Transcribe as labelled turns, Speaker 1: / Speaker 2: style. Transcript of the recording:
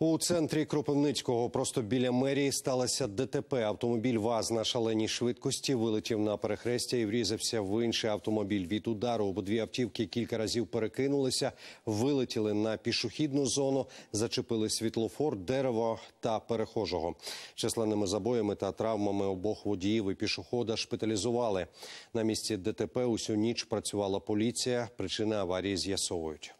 Speaker 1: У центрі Кропивницького просто біля мерії сталося ДТП. Автомобіль ВАЗ на шаленій швидкості вилетів на перехрестя і врізався в інший автомобіль. Від удару обидві автівки кілька разів перекинулися, вилетіли на пішохідну зону, зачепили світлофор, дерево та перехожого. Численними забоями та травмами обох водіїв і пішохода шпиталізували. На місці ДТП усю ніч працювала поліція. Причини аварії з'ясовують.